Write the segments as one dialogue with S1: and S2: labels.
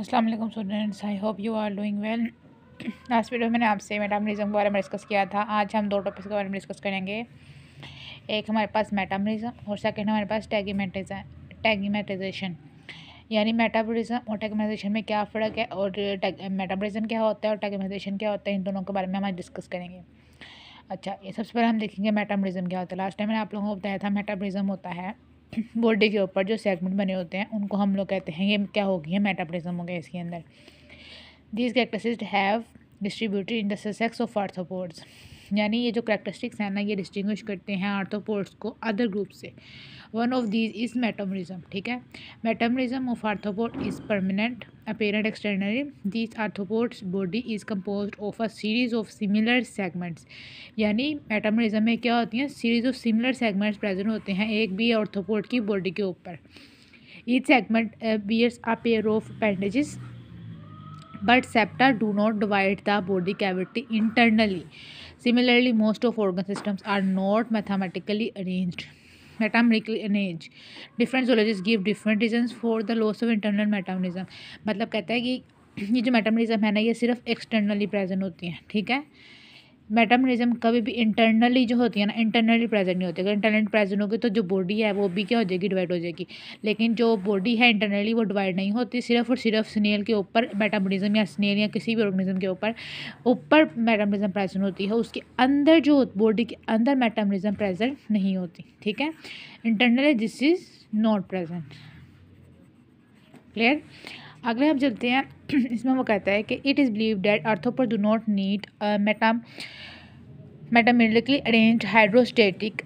S1: अस्सलाम वालेकुम students I hope you are doing well last video में मैंने आपसे मेटामरिज्म के बारे में डिस्कस किया था आज हम दो टॉपिक्स के बारे में डिस्कस करेंगे एक हमारे पास मेटामरिज्म और सेकेंड हमारे पास टैगीमेटाइजेशन यानी मेटाबॉलिज्म और टैगमाइजेशन में क्या फ़र्क है और मेटाबॉलिज्म क्या होता है और टैगमाइजेशन क्या होता है इन दोनों के बारे में हम आज डिस्कस करेंगे अच्छा ये सबसे पहले हम देखेंगे मेटाबॉलिज्म क्या होता है लास्ट टाइम मैंने आप लोगों को बताया था मेटाबॉलिज्म होता है बॉडी के ऊपर जो सेगमेंट बने होते हैं उनको हम लोग कहते हैं ये क्या हो है मेटाबॉलिज्म हो गया इसके अंदर दीज कैक्टसिस्ट have distributed in the sex of arthropods यानी ये जो करेक्टरिस्टिक्स हैं ना ये डिस्टिंग्विश करते हैं आर्थोपोड्स को अदर ग्रुप से one of these is metamerism ठीक है metamerism of arthropod is permanent apparent externally this arthropods body is compose of a series of similar segments यानी मेटामरिज्म में क्या होती हैं series of similar segments present होते हैं एक भी आर्थोपोड की बॉडी के ऊपर each segment bears a pair of appendages but septa do not divide the body cavity internally Similarly, most of organ systems are not mathematically arranged. Metamerically arrange different zoologist give different reasons for the loss of internal metamerism मतलब कहता है कि ये जो metamerism है ना ये सिर्फ एक्सटर्नली प्रेजेंट होती हैं ठीक है मेटामरिज्म कभी भी इंटरनली जो होती है ना इंटरनली प्रेजेंट नहीं होती अगर इंटरनली प्रेजेंट होगी तो जो बॉडी है वो भी क्या हो जाएगी डिवाइड हो जाएगी लेकिन जो बॉडी है इंटरनली वो डिवाइड नहीं होती सिर्फ और सिर्फ स्नेल के ऊपर मेटामरिज्म या स्नेल या किसी भी ऑर्गेनिज्म के ऊपर ऊपर मेटामरिज्म प्रेजेंट होती है उसके अंदर जो बॉडी के अंदर मेटामरिज्म प्रेजेंट नहीं होती ठीक है internally this is not present clear अगले हम चलते हैं इसमें वो कहता है कि इट इज़ बिलीव डेट अर्थों पर डू नॉट नीड मेटाम मेटामेटिकली अरेंज हाइड्रोस्टेटिक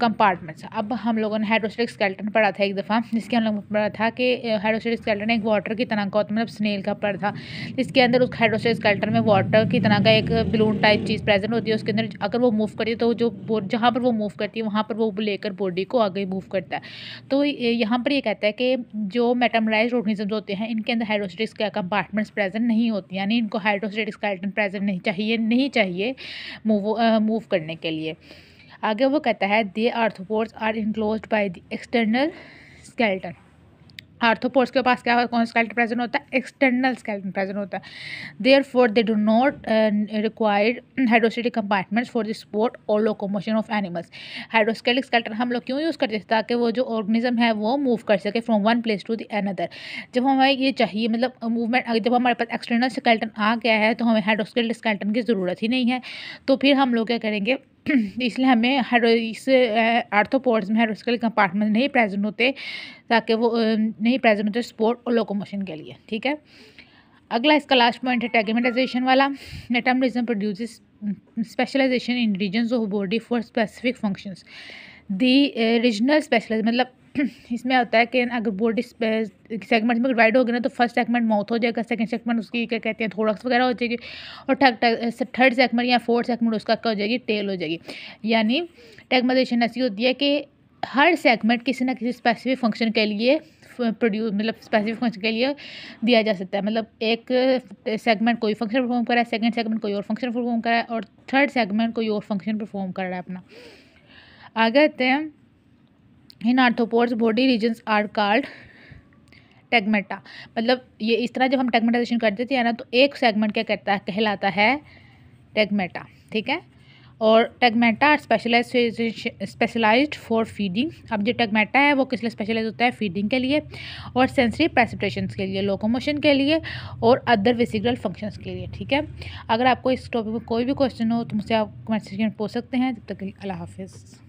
S1: कंपार्टमेंट्स अब हम लोगों ने हाइड्रोस्टेटिक स्केल्टन पढ़ा था एक दफ़ा जिसके हम लोगों ने पढ़ा था कि हाइड्रोस्टेटिक uh, स्केल्टन एक वाटर की तरह का मतलब स्नेल का पर था इसके अंदर उस हाइड्रोस्टेटिक स्केल्टन में वाटर की तरह का एक बलून टाइप चीज़ प्रेजेंट होती है उसके अंदर अगर वो मूव करती है तो जो जहाँ पर वो मूव करती है वहाँ पर वो लेकर बॉडी को आगे मूव करता है तो यहाँ पर ये कहता है कि जो मेटामराइज ऑर्गेनिजम्स होते हैं इनके अंदर हाइड्रोस्टेटिक कंपार्टमेंट्स प्रेजेंट नहीं होती यानी इनको हाइड्रोस्टेटिक स्केल्टन प्रेजेंट नहीं चाहिए नहीं चाहिए मूव मूव करने के लिए आगे वो कहता है they arthropods are enclose by the external skeleton arthropods के पास क्या कौन स्केलेटन प्रेजेंट होता है एक्सटर्नल स्केलेटन प्रेजेंट होता है therefore they do not required hydrostatic compartments for the support और locomotion of animals hydrostatic skeleton हम लोग क्यों यूज़ करते हैं ताकि वो जो ऑर्गेनिज्म है वो मूव कर सके from one place to the another जब हमें ये चाहिए मतलब मूवमेंट जब हमारे पास एक्सटर्नल स्केल्टन आ गया है तो हमें हाइड्रोस्केलिक स्केल्टन की ज़रूरत ही नहीं है तो फिर हम लोग क्या करेंगे तो इसलिए हमें हर इस आर्थोपोर्ट्स में हेरोस्कल कंपार्टमेंट नहीं प्रेजेंट होते ताकि वो नहीं प्रेजेंट होते स्पोर्ट और लोकोमोशन के लिए ठीक है अगला इसका लास्ट पॉइंट है टेगमेटाइजेशन वाला metamerism produce specialization in region of body for specific functions the regional specialize मतलब इसमें होता है कि अगर बॉडी सेगमेंट में डिवाइड हो गया ना तो फर्स्ट सेगमेंट मौत हो जाएगा सेकंड सेगमेंट उसकी क्या कहते हैं थोड़ा वगैरह हो जाएगी और थर्ड सेगमेंट या फोर्थ सेगमेंट उसका क्या हो जाएगी टेल हो जाएगी यानी टेगमाइजेशन ऐसी होती है कि हर सेगमेंट किसी ना किसी स्पेसिफिक फंक्शन के लिए प्रोड्यूस मतलब स्पेसिफिक फंक्शन के लिए दिया जा सकता है मतलब एक सेगमेंट कोई फंक्शन परफॉर्म रहा है सेकंड सेगमेंट कोई और फंक्शन परफॉर्म रहा है और थर्ड सेगमेंट कोई और फंक्शन परफॉर्म कर रहा है अपना आगे आते हैं in arthropods body regions are called tagmata मतलब ये इस तरह जब हम टेगमेटाइजेशन कर देते हैं ना तो एक सेगमेंट क्या कहता है कहलाता है टेगमेटा ठीक है और tagmata are specialize specialize for feeding अब जो टेगमेटा है वो किस लिए स्पेशलाइज होता है फीडिंग के लिए और सेंसरी प्रेसिपिटेशन के लिए लोकोमोशन के लिए और अदर फिजिकल फंक्शंस के लिए ठीक है अगर आपको इस टॉपिक में कोई भी क्वेश्चन हो तो मुझसे आप कमेंट सेक्शन पूछ सकते हैं तब तक अल्लाह हाफिज़